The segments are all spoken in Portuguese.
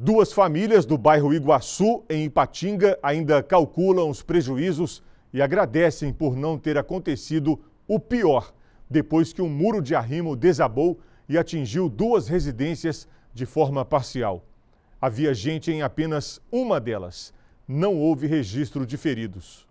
Duas famílias do bairro Iguaçu, em Ipatinga, ainda calculam os prejuízos e agradecem por não ter acontecido o pior, depois que um muro de arrimo desabou e atingiu duas residências de forma parcial. Havia gente em apenas uma delas. Não houve registro de feridos.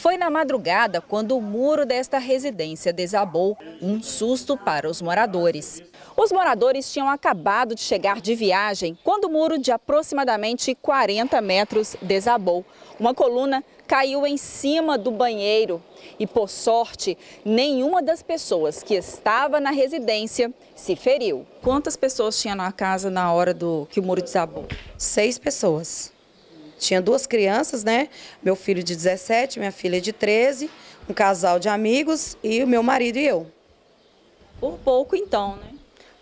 Foi na madrugada quando o muro desta residência desabou, um susto para os moradores. Os moradores tinham acabado de chegar de viagem quando o muro de aproximadamente 40 metros desabou. Uma coluna caiu em cima do banheiro e, por sorte, nenhuma das pessoas que estava na residência se feriu. Quantas pessoas tinha na casa na hora do que o muro desabou? Seis pessoas. Tinha duas crianças, né? Meu filho de 17, minha filha de 13, um casal de amigos e o meu marido e eu. Por pouco, então, né?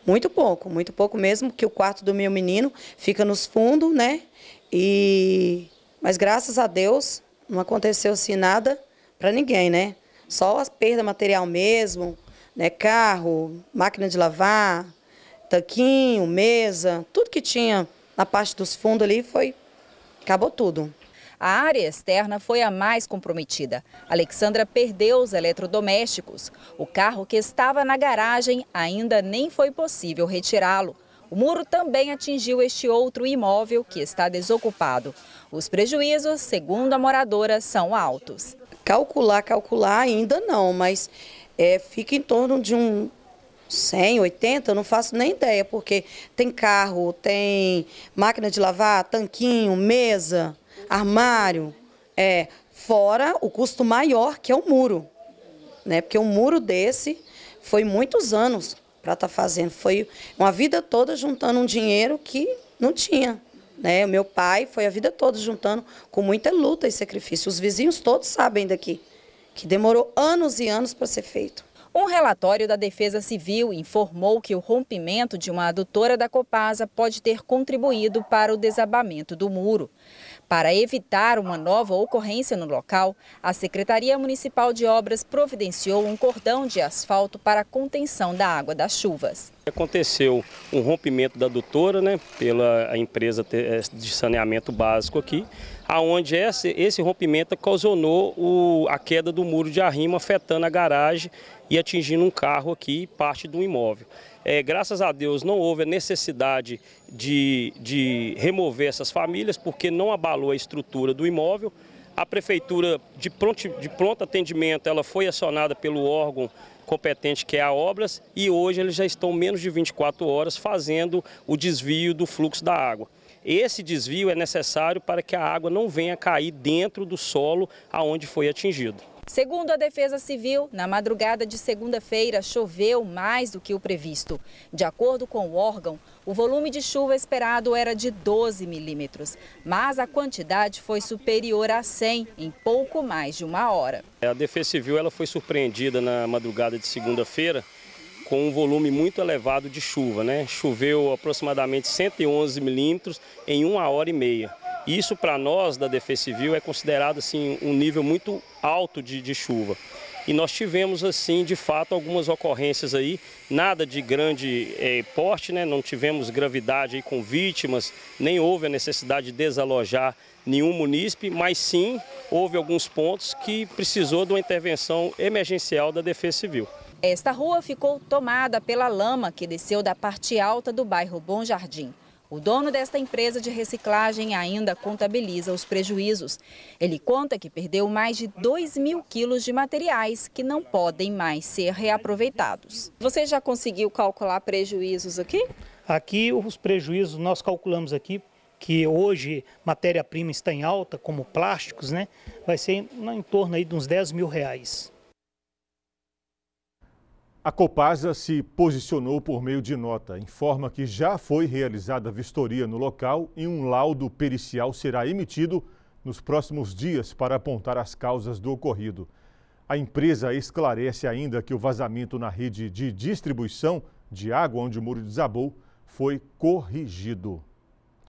Muito pouco, muito pouco mesmo, que o quarto do meu menino fica nos fundos, né? E... Mas graças a Deus não aconteceu assim nada para ninguém, né? Só a perda material mesmo, né? Carro, máquina de lavar, tanquinho, mesa, tudo que tinha na parte dos fundos ali foi Acabou tudo. A área externa foi a mais comprometida. Alexandra perdeu os eletrodomésticos. O carro que estava na garagem ainda nem foi possível retirá-lo. O muro também atingiu este outro imóvel que está desocupado. Os prejuízos, segundo a moradora, são altos. Calcular, calcular ainda não, mas é, fica em torno de um 100, 80, eu não faço nem ideia, porque tem carro, tem máquina de lavar, tanquinho, mesa, armário. É, fora o custo maior, que é o muro. Né? Porque um muro desse foi muitos anos para estar tá fazendo. Foi uma vida toda juntando um dinheiro que não tinha. Né? O meu pai foi a vida toda juntando com muita luta e sacrifício. Os vizinhos todos sabem daqui, que demorou anos e anos para ser feito. Um relatório da Defesa Civil informou que o rompimento de uma adutora da Copasa pode ter contribuído para o desabamento do muro. Para evitar uma nova ocorrência no local, a Secretaria Municipal de Obras providenciou um cordão de asfalto para a contenção da água das chuvas. Aconteceu um rompimento da adutora né, pela empresa eh, de saneamento básico aqui, aonde esse, rompimento ocasionou a queda do muro de arrimo afetando a garagem e atingindo um carro aqui, parte de um imóvel. É, graças a Deus não houve a necessidade de, de remover essas famílias, porque não abalou a estrutura do imóvel. A prefeitura, de pronto, de pronto atendimento, ela foi acionada pelo órgão competente que é a Obras e hoje eles já estão menos de 24 horas fazendo o desvio do fluxo da água. Esse desvio é necessário para que a água não venha cair dentro do solo aonde foi atingido. Segundo a Defesa Civil, na madrugada de segunda-feira choveu mais do que o previsto. De acordo com o órgão, o volume de chuva esperado era de 12 milímetros, mas a quantidade foi superior a 100 em pouco mais de uma hora. A Defesa Civil ela foi surpreendida na madrugada de segunda-feira com um volume muito elevado de chuva. Né? Choveu aproximadamente 111 milímetros em uma hora e meia. Isso para nós da Defesa Civil é considerado assim um nível muito alto de, de chuva. E nós tivemos assim, de fato, algumas ocorrências aí, nada de grande eh, porte, né? Não tivemos gravidade aí com vítimas, nem houve a necessidade de desalojar nenhum munícipe, mas sim houve alguns pontos que precisou de uma intervenção emergencial da Defesa Civil. Esta rua ficou tomada pela lama que desceu da parte alta do bairro Bom Jardim. O dono desta empresa de reciclagem ainda contabiliza os prejuízos. Ele conta que perdeu mais de 2 mil quilos de materiais que não podem mais ser reaproveitados. Você já conseguiu calcular prejuízos aqui? Aqui, os prejuízos nós calculamos aqui, que hoje matéria-prima está em alta, como plásticos, né? Vai ser em torno aí de uns 10 mil reais. A Copasa se posicionou por meio de nota. Informa que já foi realizada vistoria no local e um laudo pericial será emitido nos próximos dias para apontar as causas do ocorrido. A empresa esclarece ainda que o vazamento na rede de distribuição de água onde o muro desabou foi corrigido.